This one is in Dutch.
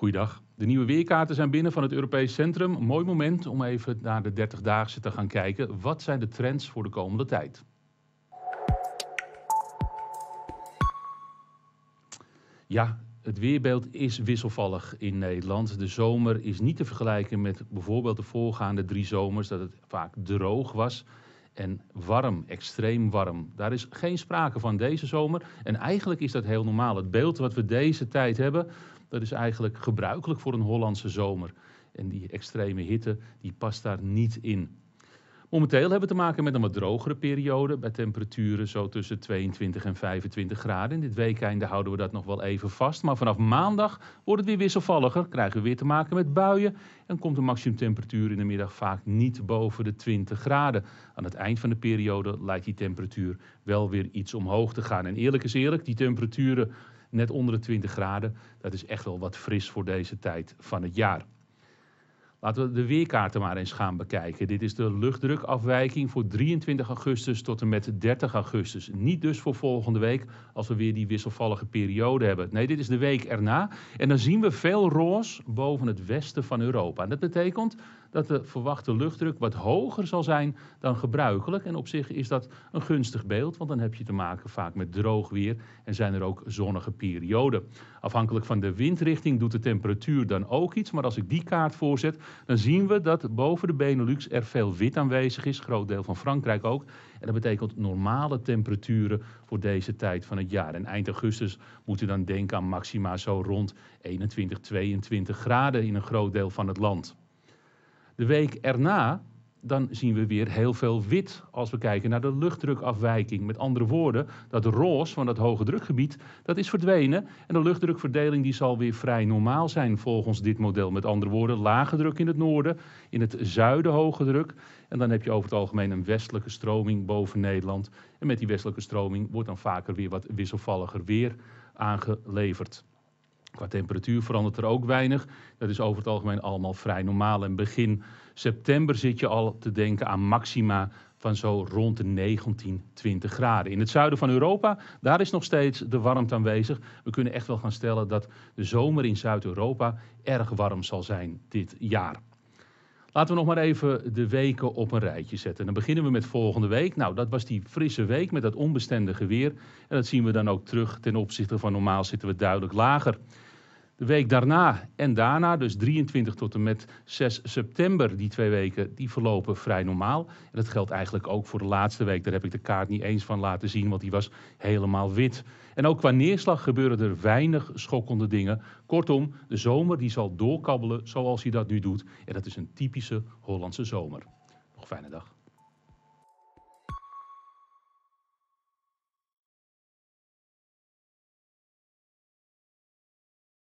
Goeiedag. De nieuwe weerkaarten zijn binnen van het Europees Centrum. mooi moment om even naar de 30-daagse te gaan kijken. Wat zijn de trends voor de komende tijd? Ja, het weerbeeld is wisselvallig in Nederland. De zomer is niet te vergelijken met bijvoorbeeld de voorgaande drie zomers, dat het vaak droog was en warm, extreem warm. Daar is geen sprake van deze zomer. En eigenlijk is dat heel normaal. Het beeld wat we deze tijd hebben, dat is eigenlijk gebruikelijk voor een Hollandse zomer. En die extreme hitte die past daar niet in. Momenteel hebben we te maken met een wat drogere periode. Bij temperaturen zo tussen 22 en 25 graden. In dit weekende houden we dat nog wel even vast. Maar vanaf maandag wordt het weer wisselvalliger. Krijgen we weer te maken met buien. En komt de maximumtemperatuur in de middag vaak niet boven de 20 graden. Aan het eind van de periode lijkt die temperatuur wel weer iets omhoog te gaan. En eerlijk is eerlijk, die temperaturen net onder de 20 graden. Dat is echt wel wat fris voor deze tijd van het jaar. Laten we de weerkaarten maar eens gaan bekijken. Dit is de luchtdrukafwijking voor 23 augustus tot en met 30 augustus. Niet dus voor volgende week als we weer die wisselvallige periode hebben. Nee, dit is de week erna. En dan zien we veel roos boven het westen van Europa. En dat betekent dat de verwachte luchtdruk wat hoger zal zijn dan gebruikelijk. En op zich is dat een gunstig beeld, want dan heb je te maken vaak met droog weer en zijn er ook zonnige perioden. Afhankelijk van de windrichting doet de temperatuur dan ook iets, maar als ik die kaart voorzet, dan zien we dat boven de Benelux er veel wit aanwezig is, groot deel van Frankrijk ook. En dat betekent normale temperaturen voor deze tijd van het jaar. En eind augustus moeten we dan denken aan maxima zo rond 21, 22 graden in een groot deel van het land. De week erna dan zien we weer heel veel wit als we kijken naar de luchtdrukafwijking. Met andere woorden, dat roos van dat hoge drukgebied, dat is verdwenen. En de luchtdrukverdeling die zal weer vrij normaal zijn volgens dit model. Met andere woorden, lage druk in het noorden, in het zuiden hoge druk. En dan heb je over het algemeen een westelijke stroming boven Nederland. En met die westelijke stroming wordt dan vaker weer wat wisselvalliger weer aangeleverd. Qua temperatuur verandert er ook weinig. Dat is over het algemeen allemaal vrij normaal. En begin september zit je al te denken aan maxima van zo rond de 19, 20 graden. In het zuiden van Europa, daar is nog steeds de warmte aanwezig. We kunnen echt wel gaan stellen dat de zomer in Zuid-Europa erg warm zal zijn dit jaar. Laten we nog maar even de weken op een rijtje zetten. Dan beginnen we met volgende week. Nou, dat was die frisse week met dat onbestendige weer. En dat zien we dan ook terug ten opzichte van normaal zitten we duidelijk lager. De week daarna en daarna, dus 23 tot en met 6 september, die twee weken, die verlopen vrij normaal. En dat geldt eigenlijk ook voor de laatste week. Daar heb ik de kaart niet eens van laten zien, want die was helemaal wit. En ook qua neerslag gebeuren er weinig schokkende dingen. Kortom, de zomer die zal doorkabbelen zoals hij dat nu doet. En dat is een typische Hollandse zomer. Nog fijne dag.